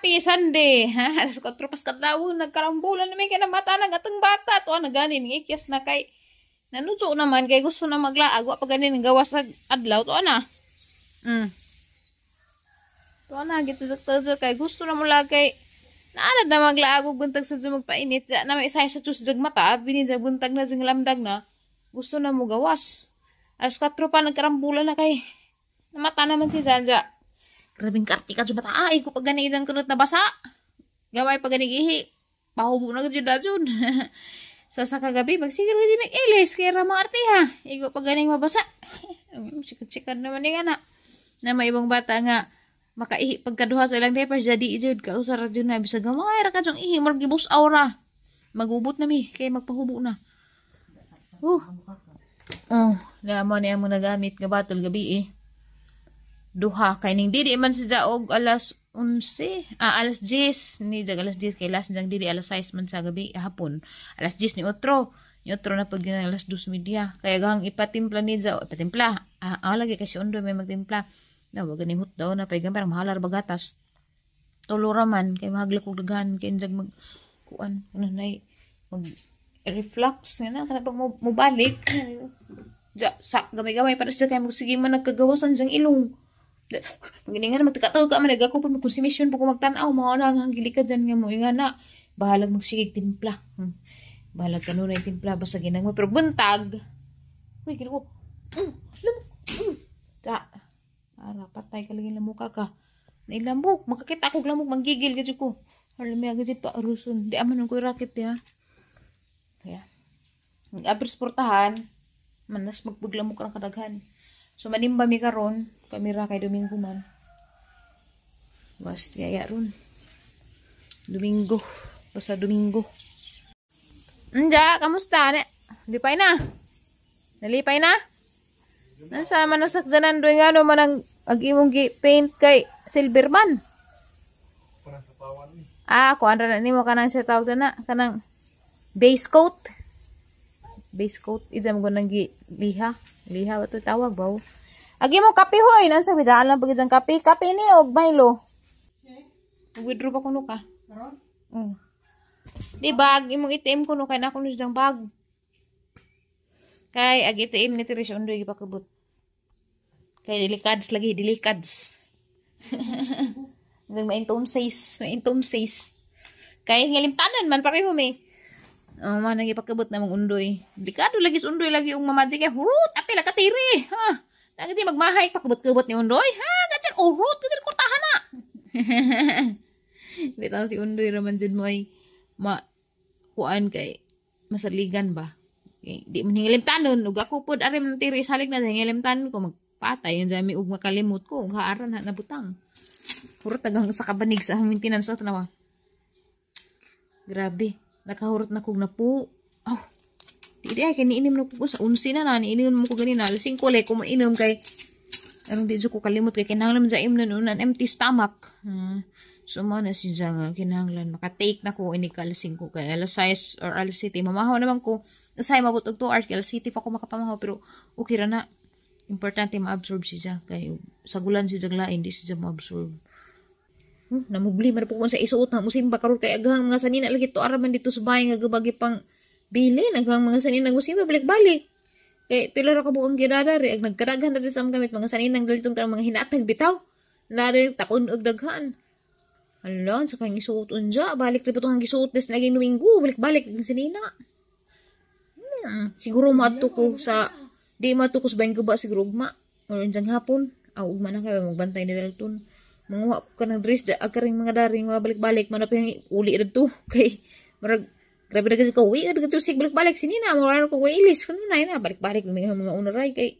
happy Sunday. Ha? Alas 4 pas katawo, nagkarambulan may kay na bata lang bata. Tuwa na ganin, ikyas na kay nanudso naman kay gusto na maglaago, Wa pa ganin gawas sa adlaw. Tuwa na. Mm. Tuwa na, gitudok-tudok kay gusto na mula kay naanad na maglaago, og buntag sa magpainit. Ja, na may isa sa tsus jag mata, bininja buntag na jeng lamdag na. Gusto na mo gawas. Alas 4 pa nagkarambulan na kay namata naman si Sanja. Grabing karti ka bata. Ay, ko pagganay ng kunot na basa. Gaway paganigihi. Pahubo na gud da jud. sa sa kagabi magsigil gud mig ilis kay ra maarti ha. Igo paganing mabasa. Sikat-sikat naman ni anak. Na may ibang bata nga makaihi pagkaduha sa ilang diapers jadi jud ka usara jud na bisag mo ka ra ihi murgi bus aura magubot na mi kay magpahubo na uh. oh oh na mo ni amo nagamit nga batol gabi eh duha kay ning didi man sa jaog alas 11 ah, alas 10 ni jag alas 10 kay last jang dili alas 6 man sa gabi hapon alas 10 ni otro ni otro na pag ginang alas 2 media kaya gang ipatimpla ni ja ipatimpla ah, ah lagi kasi undo may magtimpla na no, wag ni hot daw na pay gambar mahalar bagatas tulo raman kay mahaglak og daghan kay jag mag kuan kuno nay eh, mag reflux na kana pag mubalik ja sa gamay-gamay para sa kay mo sige man nagkagawasan jang ilong Magningan magtekataw ka man ako pud konsumisyon po ko magtan-aw na ang gilika diyan nga mo ingana. Bahalag magsigig timpla. Hmm. Bahalag kanunay timpla basta mo pero buntag. Uy, ginoo. Oh. Mm, Mm. Ta. Ara patay ka lagi lamok ka. Nailamok, makakita ako lamok manggigil gid ko. Alam niya gid pa ruson. Di aman ko rakit ya. Kaya. Nag-abris portahan, manas magbuglamok ang kadaghan. So manimba mi karon, kamera kay Domingo man. Mas yaya ron. Domingo, basta Domingo. Nja, kamusta ne? Lipay na. Nalipay na? Nasa man nasakdanan doy nga no manang ag imong gi paint kay Silverman. Para sa pawan ni. Ah, kuan ra nimo kanang sa tawag na kanang base coat. Base coat idam ko nang gi liha. Liha ba ito tawag ba? Agi mo kape hoy. Nansa bidaan lang pagid sang kape. Kape ni og Milo. Okay. Withdraw ba no ka? Karon? Oo. Mm. Di bag ATM ko no kay na kuno jang bag. Kay ag itim ni Teresa undoy gipakabot. Kay delikads lagi, delikads. Nang maintong says, maintong says. Kay ngalimtanan man pareho may. Oh, ah, man, nagipakabot na mong undoy. Delikado lagi sa undoy lagi yung mamadzik. Hurut, api la katiri. Ha? Nagdi magmahay, pakabot-kabot ni undoy. Ha? Gatyan, oh, hurut, gatyan, kurtahan na. Bitaw si undoy raman dyan mo ay ma kuan kay masaligan ba? Okay. Di man hingilimtanon. Ug ako pod arim ng tiri salig na sa hingilimtanon ko magpatay. Yan dami ug makalimot ko. Ug haaran na nabutang. Puro tagang sa kabanig sa aming tinansot na wa. Grabe nakahurot na kog na po. Oh, hindi ay, kiniinom na ko sa unsi na na, niinom mo ko ganina, alasing ko, like, kumainom kay, anong di ko kalimot kay, kinahanglan sa im nun, an empty stomach. Hmm. So, mo na siya nga, kinahanglan, makatake na ko, ini kalasing ko kay, alas size or alas 7, mamahaw naman ko, na nasay mabutog 2 hours, kay alas 7 pa ko makapamahaw, pero, okay ra na, importante ma-absorb siya, kay, sa gulan siya lain, di siya maabsorb. absorb Hmm, namublima na po kung sa isuot na musimba karon kay agang mga sanina lagi to araman dito sa bahay nga gabagi pang bilin agang mga sanina musimba balik-balik. Kay pila ra ka buang gidadari ag nagkadaghan na sa gamit mga sanin nang dalitong tanang mga hinatag bitaw. na Nari tapon og daghan. Ala, sa kang isuot unja, balik na ang gisuot des laging Domingo, balik-balik ang sanina. Hmm, siguro maadto ko sa di matukos ba yung gaba siguro ma Or unjang hapon, aw man na kayo magbantay ni Dalton manguha ko ka ng dress da akaring mga daring mga balik-balik man pa yung uli dito kay marag grabe na kasi ko uwi na dito sig balik-balik sinina mo rin ko ilis kuno na ina balik-balik mga mga unaray kay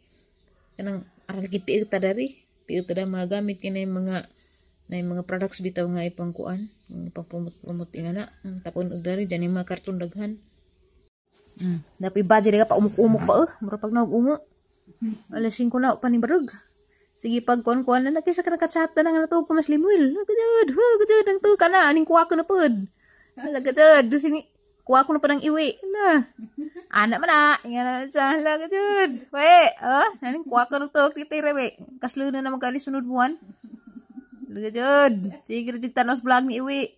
kanang aral gid piir ta dari piir ta da magamit kini mga na yung mga products bitaw nga ipang kuan ipang promote promote nga na tapon og dari dyan yung mga karton daghan mm. dapat budget ka pa umuk-umuk pa eh mura pag nag-umo hmm. alas 5 na panibarog Sige, pagkuan-kuan na, nagkisa ka nakatsat na nga natuog pa mas limuil. Nagkajud, nagkajud, nang tuog ka na, aning kuha ko na pod. Nagkajud, doon sini, kuha ko na pa ng iwi. Na, Ana man na, nga na sa, nagkajud. We, oh, aning kuha ko na tuog, titira, we. Kaslo na naman kali sunod buwan. Nagkajud, sige, nagkajud tanos vlog ni iwi.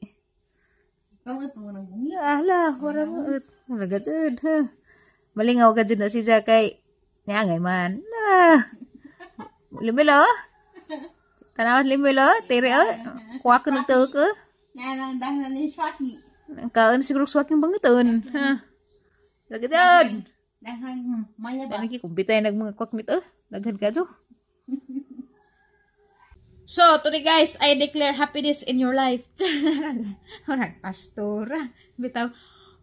Kawat mo nang bungi. Ala, wala mo. Nagkajud, ha. Malingaw ka dyan na si Zakay. Niya, ngay man. Ah. Lebih lo? Tanawat lebih lo? Tere o? Kuwak na to ko? Nanang dahil na swaki. Ang kaon siguro swaki banget on. Ha? Lagi doon. Dahil maya ba? Lagi kumbitay nag mga kuwak nito. Daghan ka jo. So, today guys, I declare happiness in your life. Orang pastora. Bitaw.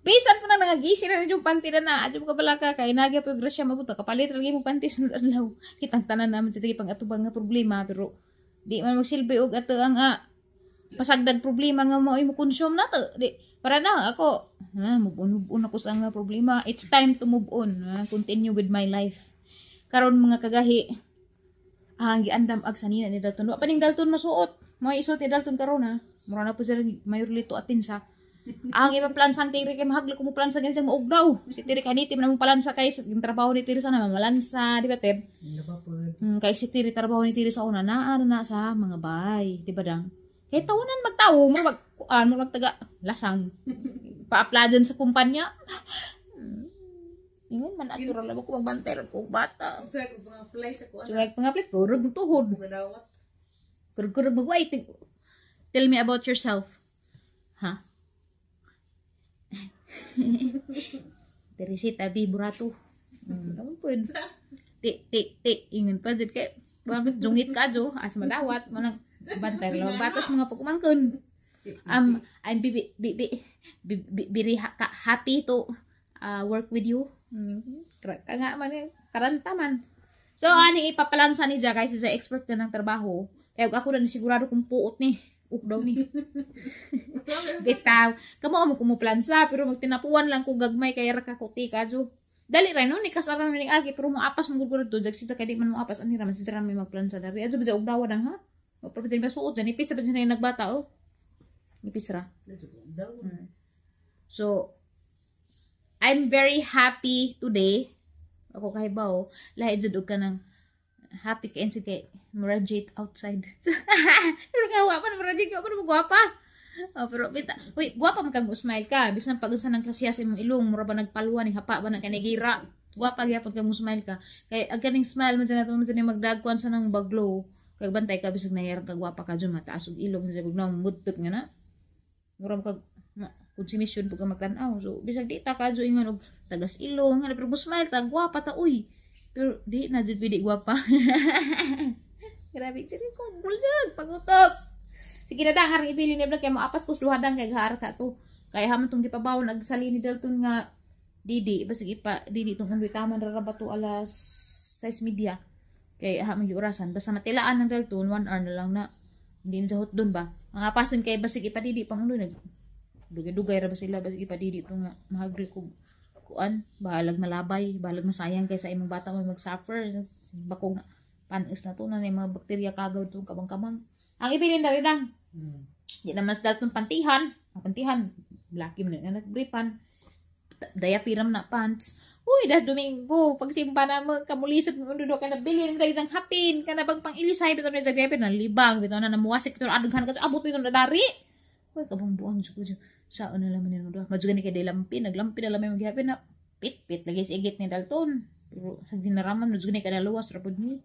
Bisan po na nagagisi na yung panty na na. Adyo ka pala ka. Kaya nagya po yung grasya mabuta. Kapalit lagi mo panty sunod adlaw. Kitang tanan naman sa pang atubang nga problema. Pero di man magsilbi og ato ang a, ah, pasagdag problema nga mo ay mo consume na to. Di, para na ako. Ha, ah, move on, move on ako sa nga problema. It's time to move on. Ha, ah, continue with my life. Karon mga kagahi. Ang giandam ag sanina ni Dalton. Wa paning Dalton masuot. Mo isuot ni Dalton karon ha. Mura na po sila mayorli to atin sa ang ipaplan sang tiri kay mahagli ko mo plan sa ganyan maog daw. Si tiri kaniti man mo palansa kay sa yung trabaho ni tiri na mamalansa, di ba teb? Mm, kay si tiri trabaho ni tiri sa una na ano na sa mga bay, di ba dang? Kay tawanan magtawo mo mag ano mag taga lasang. Pa-applyan apply sa kumpanya. Mm. Ingon man natural labo ko magbantay ko bata. Sa pang-apply sa kuan. Sa pang-apply ko rug tuhod. Kurug kurug magwaiting. Tell me about yourself. Teresit abi burato. Hmm. Ano po? Ti Tik ti ingon pa jud kay Wamit jungit ka jo as malawat manang banter lang batas mga pagmangkon. Um I'm bibi bibi bi very happy to uh, work with you. Mm Ka nga man karantaman. So ani ipapalansa ni Jagay sa expert na ng trabaho. Kaya ako na sigurado kung puot ni. Eh uk daw ni. Bitaw. Kamo mo kumuplansa pero magtinapuan lang ko gagmay kay ra ka kuti kadyo. Dali ra no ni kasara ni agi pero mo apas mo gugurod to jag sa kadi man mo apas ani ra man sa may magplansa dari. Adyo ba og dawad ang ha? O pero din ba suod jani pisa ba jani nagbata o. Oh. Nipis ra. So I'm very happy today. Ako kay bao oh. lahi jud og kanang happy kay kay Murajit outside. pero guwapa pa, murajit Guwapa pa, magwapa. Oh, pero bita, uy, guwapa man kag smile ka. Bisan pag unsa nang klasiya sa imong ilong, mura ba nagpaluwa ni hapa ba nang kanigira. Guwapa gyapon kag smile ka. Kay ang smile man sa nato man sa magdagkon sa nang baglow. Kag bantay ka bisag nahirang kag guwapa ka jud mataas og ilong sa bugnaw mudtot nga na. Mura kag konsumisyon pag magtanaw. So, bisag di ta kadyo ingon og tagas ilong, pero mo smile ta, guwapa ta, uy. Pero di na jud pwede guwapa. Grabe, sige ko, bulag, pagutok. Sige na dang, haring ipili ni Blag, kaya mo apas ko sluhadang kay gahar ka to. Kaya haman tong gipabaw, nagsali ni Dalton nga, Didi, iba sige pa, Didi, itong handoy taman, raraba to alas 6 media. Kay Kaya haman giurasan, basta matilaan ang Dalton, 1 hour na lang na, hindi na sahot doon ba? Mga pasin kay basig ipadidi pang ulo nag dugay-dugay ra ba sila basig Didi tong mahagri ko kuan bahalag malabay, bahalag masayang kay sa imong bata mo mag-suffer bakog na panis na to na yung mga bakterya kagaw itong kabang-kabang. Ang ipilin na rin ang, mm. di naman sa pantihan, ang pantihan, laki mo na nagbripan, dayapiram na pants, Uy, das Domingo, pagsimba na mo, kamulisap mo, undudo ka na bilin, ka isang hapin, ka na bagpang ilisay, bito na nagdayapin, na libang, bito na namuwasik, bito na adughan ka, abot bito na dari. Uy, kabang buang, sa ano naman yun, madsugan ni kay lampi, naglampi na lamay maghihapin na, pit-pit, lagi sa igit ni Dalton. Pero sa dinaraman, madsugan ni kadalawa, sarapod ni,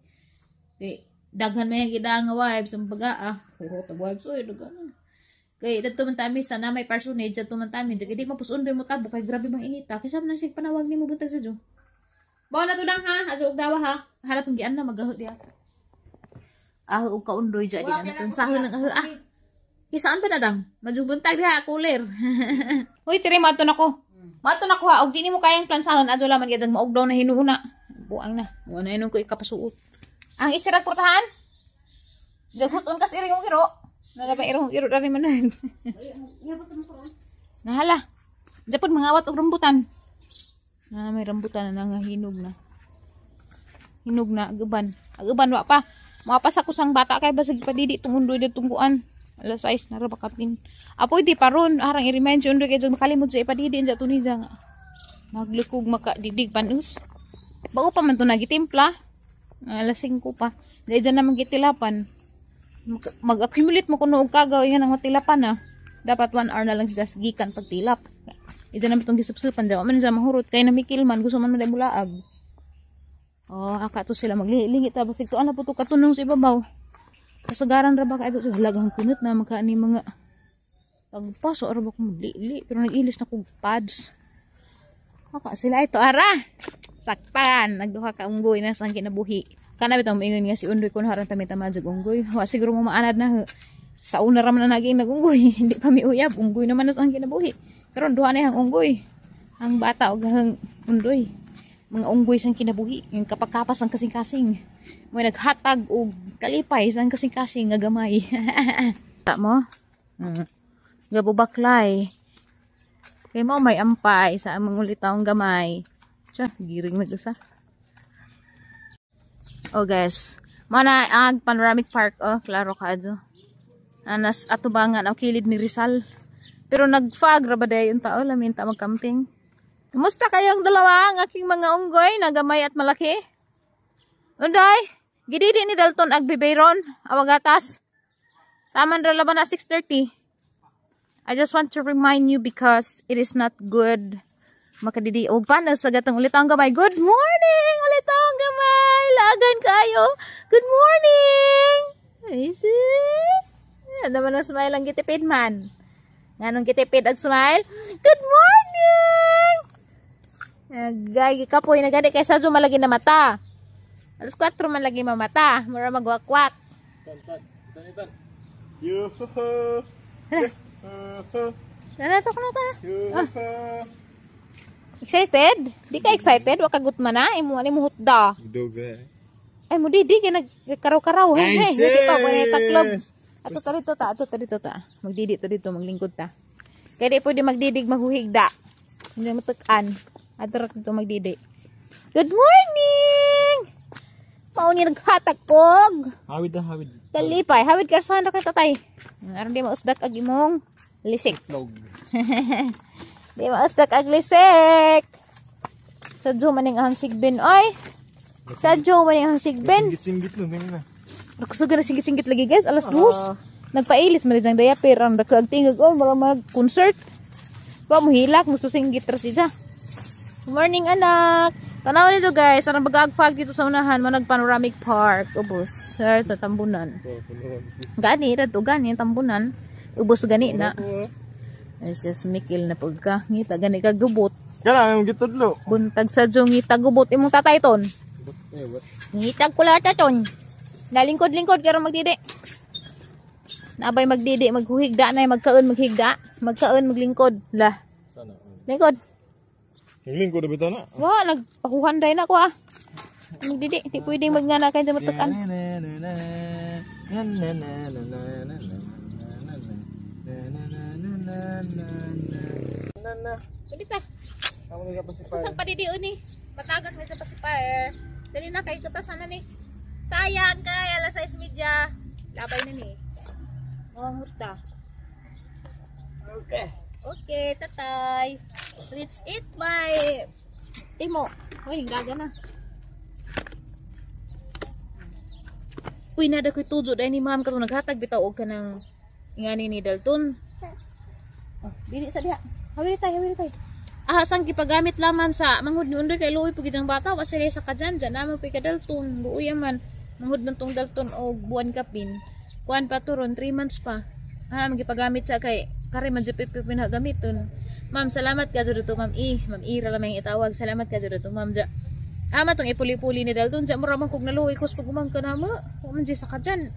Kay, daghan may gida nga vibes ang baga ah. Hurot ang vibes, oy, daghan. Kay, dito man tami, sana may personage, dito man tami, dito, hindi mapusun doon mo tabo, kay grabe bang inita. Kasi sabi na siya, panawag ni mo buntag sa Diyo. Bawa na to ha, aso ugdawa ha. Halap ang gian na, magahot Ah, ug kaundoy dya, di na natunsahin ng ah. ah. Kaya saan pa na dang? Majubuntag diha, kulir. Uy, tiri, mato na ko. Hmm. Mato na ko ha, og di mo kayang plansahon, ato laman, gadang maugdaw na hinuuna. Buang na. Muna yun ko ikapasuot. Ang isirag purtahan? Daghuton kas irong iro. Nala irong iro dari manan? Nahala. Japon mangawat og rambutan. Na ah, may rambutan na nga hinog na. Hinog na aguban. Aguban wa pa. Mapas ako sang bata kay basig pa didi tungundoy de tungkuan. Alas 6 na ra bakapin. Apoy di paron arang i-remind si undoy kay jud makalimot sa ipadidi sa tunija nga. Maglukog maka didig panus. Bago pa man to nagitimpla alas 5 pa dahil dyan naman gitilapan mag-accumulate mo kuno og kagaw yan ang matilapan na ah. dapat 1 hour na lang sa gikan pagtilap ito naman itong gisupsupan daw man sa mahurot namikil man. gusto man maday mulaag oh aka to sila maglilingit tapos ah. ito ana ah, puto katunong sa ibabaw kasagaran ra ba kay so halagang kunot na maka ni mga pagpaso ra ba kumuli pero nag-ilis na kog pads aka sila ito ara sakpan nagduha ka unggoy na sang kinabuhi kana bitaw moingon nga si undoy kun haron ta tamad jug unggoy wa siguro mo maanad na sa una ra man na naging nagunggoy hindi pa miuyab unggoy naman na sang kinabuhi karon duha na ang unggoy ang bata og hang undoy mga unggoy sang kinabuhi yung kapakapas ang kasing-kasing may naghatag og kalipay sang kasing-kasing nga gamay ta mo mm. gabubaklay kay mo may ampay sa among ulitawng gamay siya, giring na gusa. Oh guys, mana ang panoramic park oh, klaro kaado. Anas atubangan ang kilid ni Rizal. Pero nagfag ra ba dayon tao oh, lamin ta magcamping. Kumusta kayong dalawa ang aking mga unggoy na gamay at malaki? Unday, gididi ni Dalton ag biberon awagatas. Taman ra laban na 6:30. I just want to remind you because it is not good makadidi og panas sa gatang ulitang gamay. Good morning, ulitong gamay. Lagan kayo. Good morning. Isi. Ano naman ang smile ang gitipid man. Nganong gitipid ang smile? Good morning. Nagay kapoy na gani kay sa malagi na mata. Alas 4 man lagi mamata. Mura magwakwak. Tan tan. Tan tan. Yo. Hala. Hala, tok na ta. Yo. Oh. Excited? Di ka excited? Wa kagut mana? na imo ali mo hutda. Duga. Ay mo di di ka nagkaraw-karaw. Hey, hey, hindi pa ko na club. Ato ta dito ta, ato ta dito ta. Magdidi to dito, maglingkod ta. Kay di pwede magdidig maghuhigda. Hindi mo tukan. Ato ra to magdidi. Good morning. Mao ni naghatag Hawid na hawid. Talipay, hawid ka sa handak tatay. Aron di mausdak ag imong lisik. Log. Di maasdak aglisek. Sadyo maning ang sigbin. Oy! Sadyo maning ang sigbin. Singgit-singgit nun. Nakusog na singgit-singgit lagi guys. Alas dos. Uh, Nagpailis man dyan daya. Pero ang nakaagtingag. Oh, mag concert. Ba, muhilak. Mususinggit ras dyan. Good morning anak. Tanaw nito guys. Ang bagagpag dito sa unahan. Manag panoramic park. Ubus. Sir, tatambunan. Oh, gani. Rato gani. Tambunan. Ubus gani na. Ay siya smikil na pagka. Ngita, gani ka gubot. Kala, ang gitudlo. Buntag sa dyo, ngita gubot. Imong tatay ton. Eh, Ngitag ko lahat ton. Nalingkod-lingkod, karo magdidi. Nabay magdidi, maghuhigda na, magkaon, maghigda. Magkaon, maglingkod. La. Oh. Lingkod. Naglingkod na bita na. Wa, nagpakuhan dahil na ko ah. Magdidi, di pwedeng magngana kayo sa matakan. Na na na na na na na na na na na na. Na na. Dali ta. Tama nga pa si Fire. ni. Matagat na sa pa Dali na kay kutasan sana ni. Sayang kay alas 6 media. Labay na ni. Oh, hurta. Okay. Okay, tatay. Let's eat my timo. Uy, gaga na. Uy, nada ko'y tujo dahil ni ma'am katong naghatag bitaw og kanang ingani ni Dalton. Oh, dili sa diha. Hawili tayo, hawili tayo. Ah, sang gipagamit laman sa manghud ni undoy kay luoy pugid ang bata wa sila sa kajan jan naman pika dalton. luoy man manghud man tong dalton og buwan kapin kuan pa turon 3 months pa ana gipagamit sa kay kare man jud pinagamiton ma'am salamat ka jud ma'am i ma'am ira lamay may itawag salamat ka jud ma'am ja ama tong ipuli-puli ni dalton ja mura man kog naluoy kus pag umang kanamo man sa kadyan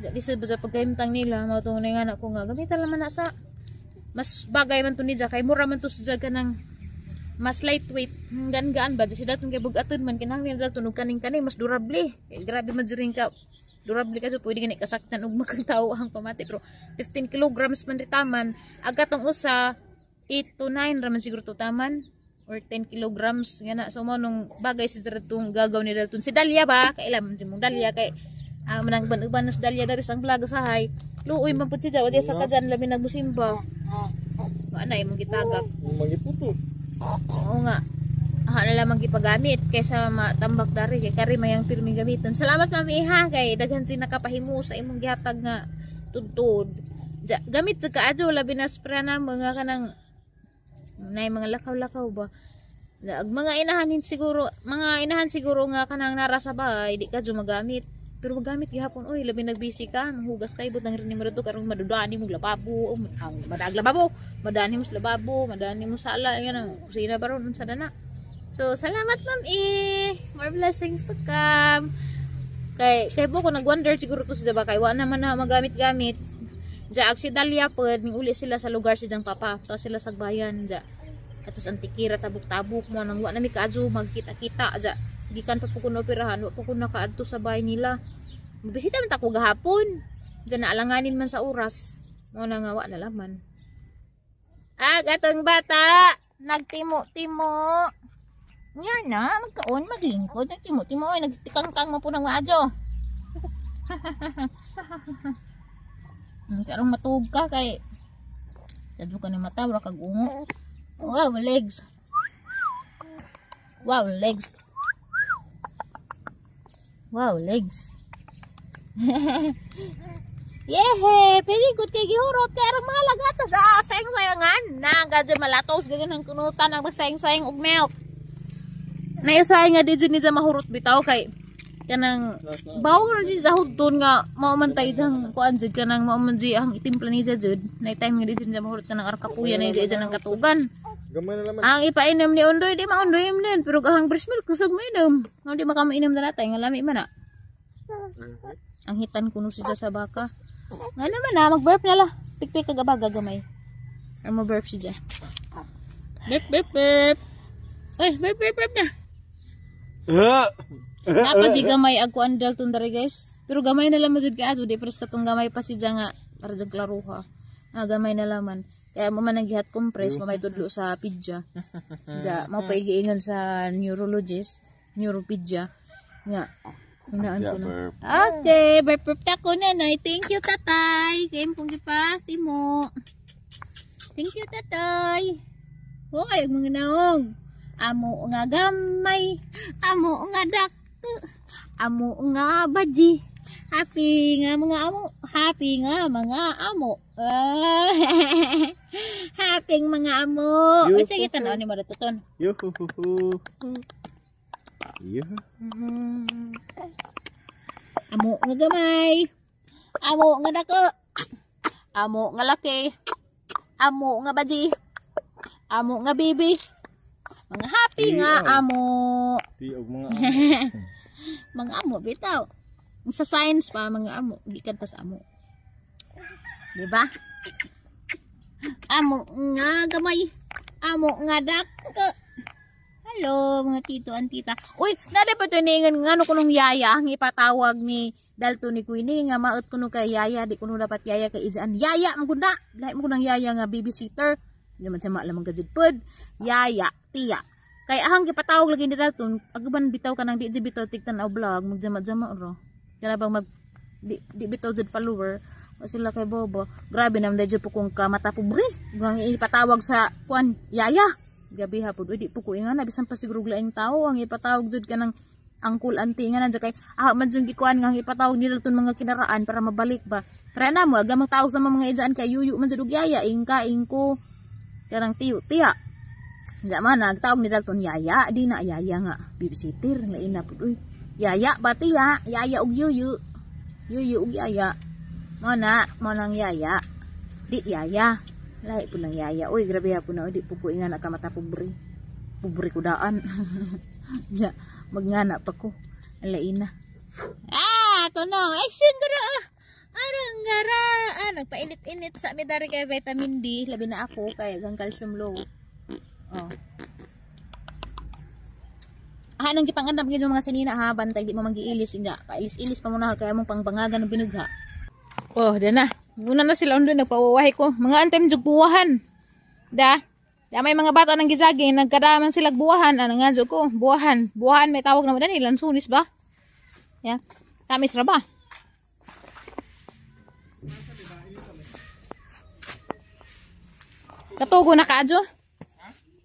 Jadi sa pagkaimtang nila, matong na nga na ko nga, gamitan naman na sa mas bagay man to ni kay mura man to sa ka ng mas lightweight hanggang gaan ba si daton kay bugaton man kinahanglan daton og kaning kaning mas durable kay grabe man diring ka durable kasi pwede gani kasaktan og makang tawo ang pamati pero 15 kilograms man ritaman agatong usa 8 to 9 raman siguro to taman or 10 kilograms nga so mo nung bagay si Dratong gagaw ni Dalton si Dalia ba kailan si mong Dalia kay uh, manang ban-uban sa Dalia dari sang vlog sa hay luoy man pud si Jawa sa kadyan labi nagmusimba wala imong gitagak. Magituto. Oo nga. Aha na lang gipagamit kaysa matambak dari kay kari mayang pirmi gamiton. Salamat mami iha kay daghan si nakapahimo sa imong gihatag nga tudtod. Ja, gamit sa kaadyo labi na spray na mga kanang nay mga lakaw-lakaw ba. Dag mga inahanin siguro, mga inahan siguro nga kanang narasa ba, di ka magamit. Pero magamit gihapon, oy, labi nagbisi ka, mahugas ka ibot nang rini mo dito karong madudani mo lababo, um, ah, madag lababo, madani mo lababo, madani mo sala, ayan ang kusina ba ron sa dana. So, salamat ma'am eh. More blessings to come. Kay kay po ko nagwonder siguro to si ba kay wa naman na magamit-gamit. Ja si Dalia pod ni uli sila sa lugar si jang papa, to sila sa bayan ja. Atos antikira tabuk-tabuk mo nang wa na mi kaju magkita-kita ja gikan pa po ko na operahan wa po ko nakaadto sa bahay nila bisita man ta ko gahapon dyan naalanganin man sa oras mo na nga wa na laman ag atong bata nagtimo-timo nga na magkaon maglingkod nagtimo-timo ay nagtikangkang mo po ng waadyo karong matug ka kay sadlo ka ng mata wala kag ungo wow legs wow legs Wow, legs. Yehe, very good kay gihurot kay arang mahalaga ta sa ah, sayang-sayangan. Na gadyo malatos ganyan ang kunutan ang magsayang-sayang og milk. Naisay nga di ni mahurot bitaw kay kanang bawo ra di sa hudton nga mao maumantay jang kuan jud kanang mao maumanji ang itim planida jud. Nay time nga di mahurot kanang arkapuya nay jud ang katugan. Gamay na laman. Ang ipainom ni Ondoy, di maundoy im din. Pero kahang breast milk, kusog mainom. Ngayon di makamainom na natin. Ang lami man na. Ang hitan kuno siya sa baka. Nga naman na, mag-burp na lah. Pikpik kagaba, gagamay. Or mag-burp siya dyan. Burp, burp, burp. Uy, burp, burp, burp na. Dapat si gamay ako ang dal tundari guys. Pero gamay na laman siya ka ato. Di pero sa katong gamay pa siya nga. Para dyan klaruha. Ah, gamay na laman. Kaya mo man naghihat compress, mo may tudlo sa pidya. Ja, mo pa igiingon sa neurologist, neuropidya. Nga, Hinaan ko na. Okay, burp ko na na. Thank you, tatay. Game pong gipas, timo. Thank you, tatay. Hoy, mga naong. Amo nga gamay. Amo nga dako. Amo nga baji. Happy nga mga amo. Happy nga mga amo. happy mga amo. Yuhuhu. O sige tanaw ni Mara Yuhuhu. Mm-hmm. Amo nga gamay. Amo nga dako. Amo nga laki. Amo nga baji. Amo nga bibi. Mga happy nga amo. Di og mga amo. mga amo bitaw sa science pa mga amo di kanta sa amo di ba amo nga gamay amo nga dako hello mga tito antita uy nada ba tuningan nga no kunong yaya ang ipatawag ni dahil ni Queenie nga maot kuno kay yaya di kuno dapat yaya kay ijaan yaya ang gunda lahi mo kunang yaya nga babysitter di man sama maalamang gadget pod yaya tiya kay ahang gipatawag lagi ni Dalton aguban bitaw ka nang di bitaw tigtan o vlog magjama-jama ro Galabang mag di, di bitaw follower o sila kay Bobo. Grabe naman medyo po kung kamata po bre. Ang ipatawag sa kuan yaya. Gabi hapon. Uy, di po ko ingan. Nabisan pa siguro laing tao. Ang ipatawag jud ka ng angkul anti nga nandiyan kay ah man jung gikuan nga ipatawag nila tun mga kinaraan para mabalik ba para na mo aga tao sa mga ejaan kay yuyu man jud yaya ingka ingko karang tiyo tiya Nga man, nagtawag nila dalton yaya, di na yaya nga, babysitter, lain na po, Yaya ya yaya ug yuyu. Yuyu ug yaya. Mo na, mo nang yaya. Di yaya. lai po ng yaya. Uy, grabe po na. Di puku ko ka mata pubri. Pubri ko daan. Diya, magngana pa ko. Alaina. Ah, tono Ay, siguro. Ah. Arang gara. Ah, nagpainit-init sa amidari kay vitamin D. Labi na ako kay hanggang calcium low. Oh. Ahanang gipangandam gyud mga sinina ha bantay di mo magiilis ina. Pailis-ilis pa muna kay among pangbangagan ng binugha. Oh, da na. Una na sila undo nagpawawahi ko. Mga anten jug buwahan. Da. Da may mga bata nang gizagi nagkadaman sila buwahan ana nga ko. Buwahan. Buwahan may tawag naman dani lansunis ba? Ya. Yeah. Tamis ra ba? Katugo na kaadyo?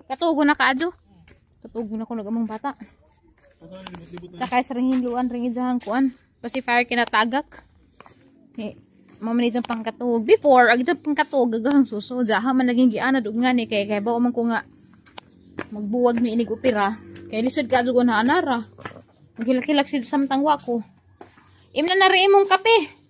Katugo na kaadyo? Katugo na ko nagamang bata. Tsaka sa ringin luan, ringin sa hangkuan. Pasi fire kinatagak. Eh, mamani dyan pang katog. Before, ag dyan pang katog, gagahang suso. Dyan man naging giana, dog nga ni kay, kay ba man ko nga magbuwag ni inig upira. Kay lisod ka dyan na anara. Magilakilak si samtang wako. Imna na rin imong kape.